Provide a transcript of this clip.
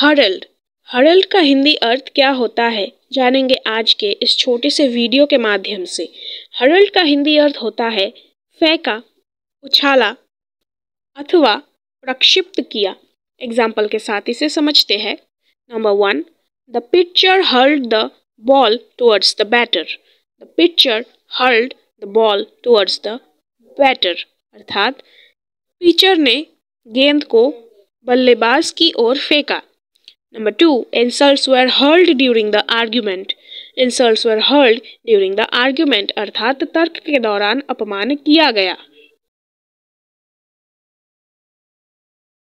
Herald Herald का हिंदी अर्थ क्या होता है जानेंगे आज के इस छोटे से वीडियो के माध्यम से हरल्ड का हिंदी अर्थ होता है फेंका उछाला अथवा प्रक्षिप्त किया एग्जाम्पल के साथ इसे समझते हैं number one the pitcher hurled the ball towards the batter the pitcher hurled the ball towards the batter अर्थात पिचर ने गेंद को बल्लेबाज की ओर फेंका Number two, insults were hurled during the argument. Insults were hurled during the argument, अर्थात तर्क के दौरान अपमान किया गया